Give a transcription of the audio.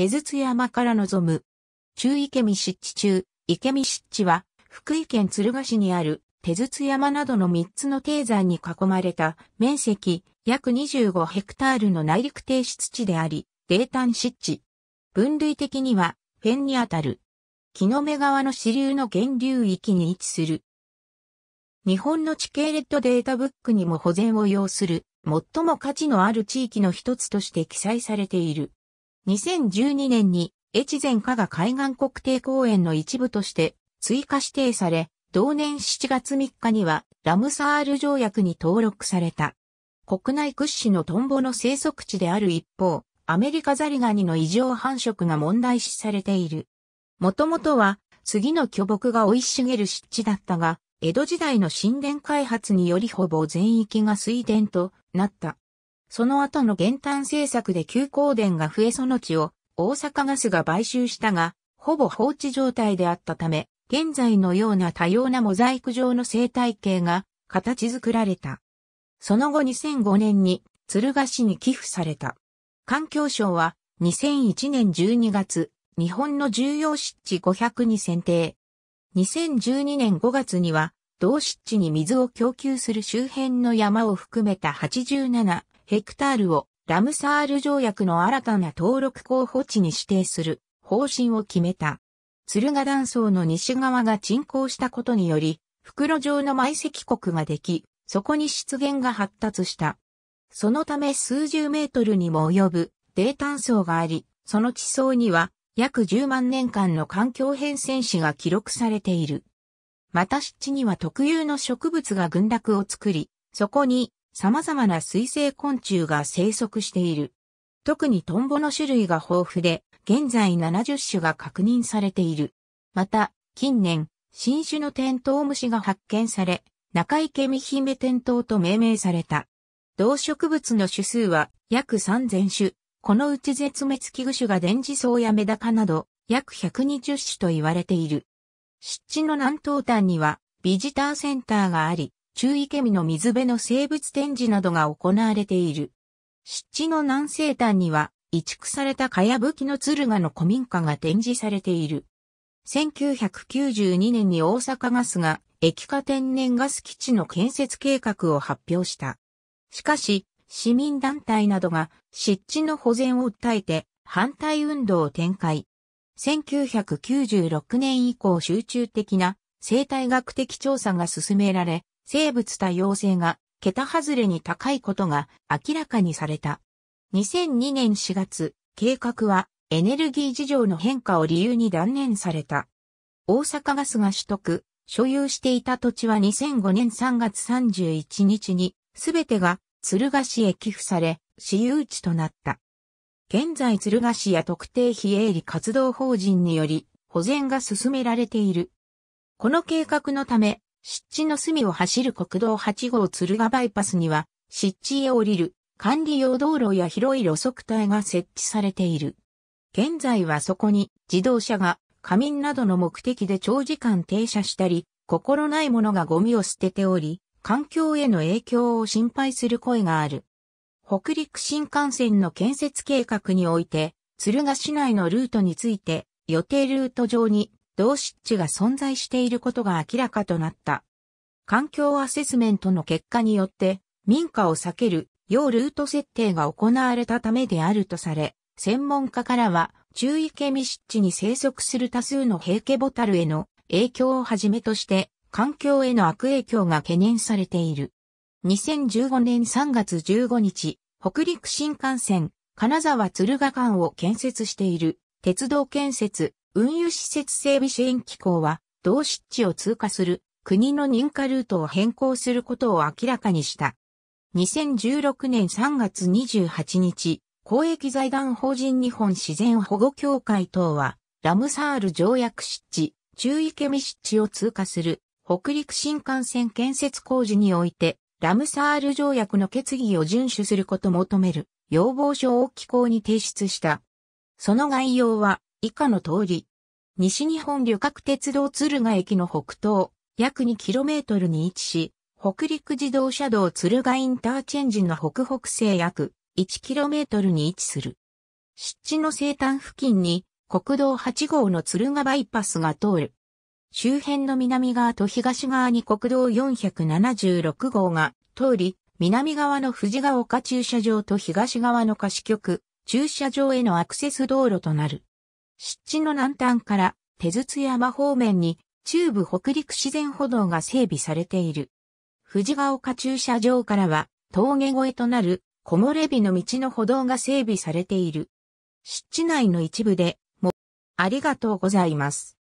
手筒山から望む。中池見湿地中、池見湿地は、福井県敦賀市にある手筒山などの3つの低山に囲まれた面積約25ヘクタールの内陸低湿地であり、泥炭湿地。分類的には、フェンにあたる。木の目川の支流の源流域に位置する。日本の地形レッドデータブックにも保全を要する、最も価値のある地域の一つとして記載されている。2012年に越前加賀海岸国定公園の一部として追加指定され、同年7月3日にはラムサール条約に登録された。国内屈指のトンボの生息地である一方、アメリカザリガニの異常繁殖が問題視されている。もともとは、次の巨木が生い茂る湿地だったが、江戸時代の神殿開発によりほぼ全域が水田となった。その後の減反政策で急行電が増えその地を大阪ガスが買収したが、ほぼ放置状態であったため、現在のような多様なモザイク状の生態系が形作られた。その後2005年に鶴ヶ市に寄付された。環境省は2001年12月、日本の重要湿地500に選定。2012年5月には、同湿地に水を供給する周辺の山を含めた87ヘクタールをラムサール条約の新たな登録候補地に指定する方針を決めた。鶴ヶ断層の西側が沈降したことにより、袋状の埋石国ができ、そこに湿原が発達した。そのため数十メートルにも及ぶ低炭層があり、その地層には約10万年間の環境変遷史が記録されている。また湿地には特有の植物が群落を作り、そこに様々な水生昆虫が生息している。特にトンボの種類が豊富で、現在70種が確認されている。また、近年、新種のテントウムシが発見され、中池美姫テントウと命名された。動植物の種数は約3000種。このうち絶滅危惧種が電磁草やメダカなど、約120種と言われている。湿地の南東端には、ビジターセンターがあり、中池見の水辺の生物展示などが行われている。湿地の南西端には、移築された茅葺きの鶴ヶの古民家が展示されている。1992年に大阪ガスが液化天然ガス基地の建設計画を発表した。しかし、市民団体などが湿地の保全を訴えて反対運動を展開。1996年以降集中的な生態学的調査が進められ、生物多様性が桁外れに高いことが明らかにされた。2002年4月、計画はエネルギー事情の変化を理由に断念された。大阪ガスが取得、所有していた土地は2005年3月31日に、すべてが鶴ヶ市へ寄付され、私有地となった。現在鶴ヶ市や特定非営利活動法人により、保全が進められている。この計画のため、湿地の隅を走る国道8号敦賀バイパスには、湿地へ降りる管理用道路や広い路側帯が設置されている。現在はそこに自動車が仮眠などの目的で長時間停車したり、心ないものがゴミを捨てており、環境への影響を心配する声がある。北陸新幹線の建設計画において、敦賀市内のルートについて、予定ルート上に同湿地が存在していることが明らかとなった。環境アセスメントの結果によって、民家を避ける、要ルート設定が行われたためであるとされ、専門家からは、注意ケミ湿地に生息する多数の平家ボタルへの影響をはじめとして、環境への悪影響が懸念されている。2015年3月15日、北陸新幹線、金沢敦賀間を建設している鉄道建設運輸施設整備支援機構は、同湿地を通過する国の認可ルートを変更することを明らかにした。2016年3月28日、公益財団法人日本自然保護協会等は、ラムサール条約湿地、中池見湿地を通過する北陸新幹線建設工事において、ラムサール条約の決議を遵守することを求める要望書を機構に提出した。その概要は、以下の通り。西日本旅客鉄道鶴ヶ駅の北東、約 2km に位置し、北陸自動車道鶴ヶインターチェンジの北北西約 1km に位置する。湿地の西端付近に国道8号の鶴ヶバイパスが通る。周辺の南側と東側に国道476号が通り、南側の藤ヶ丘駐車場と東側の貸し局、駐車場へのアクセス道路となる。湿地の南端から手筒山方面に中部北陸自然歩道が整備されている。藤ヶ丘駐車場からは峠越えとなる木漏れ日の道の歩道が整備されている。湿地内の一部でもありがとうございます。